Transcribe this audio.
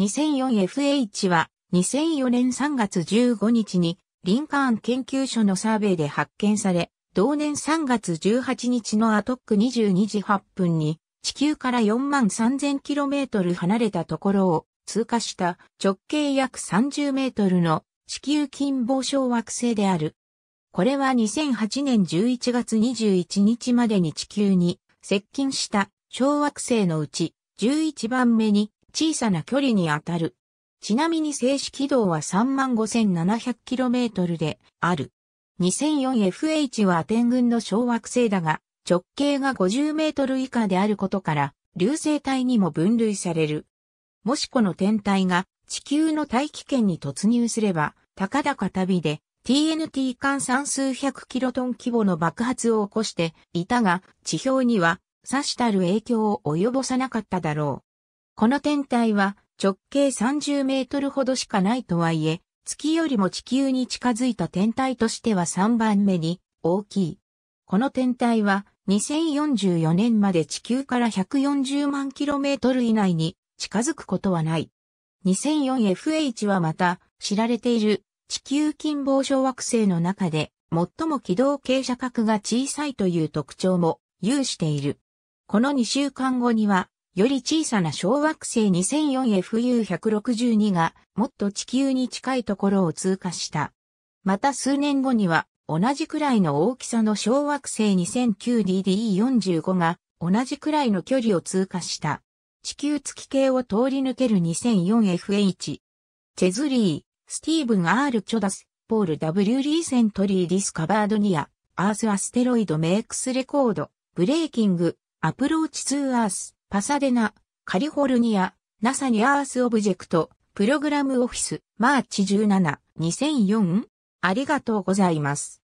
2004FH は2004年3月15日にリンカーン研究所のサーベイで発見され、同年3月18日のアトック22時8分に地球から4万 3000km 離れたところを通過した直径約30メートルの地球近傍小惑星である。これは2008年11月21日までに地球に接近した小惑星のうち11番目に小さな距離にあたる。ちなみに静止軌道は 35,700km である。2004FH は天群の小惑星だが、直径が50メートル以下であることから、流星帯にも分類される。もしこの天体が地球の大気圏に突入すれば、高々旅で TNT 換算数百キロトン規模の爆発を起こしていたが、地表には、さしたる影響を及ぼさなかっただろう。この天体は直径30メートルほどしかないとはいえ、月よりも地球に近づいた天体としては3番目に大きい。この天体は2044年まで地球から140万キロメートル以内に近づくことはない。2004FH はまた知られている地球近傍小惑星の中で最も軌道傾斜角が小さいという特徴も有している。この2週間後にはより小さな小惑星 2004FU162 がもっと地球に近いところを通過した。また数年後には同じくらいの大きさの小惑星 2009DDE45 が同じくらいの距離を通過した。地球月系を通り抜ける 2004FH。チェズリー、スティーブン・アール・チョダス、ポール・ W・ リーセントリー・ディスカバード・ニア、アース・アステロイド・メイクス・レコード、ブレイキング、アプローチ・ツー・アース。パサデナ、カリフォルニア、ナサニアースオブジェクト、プログラムオフィス、マーチ17、2004? ありがとうございます。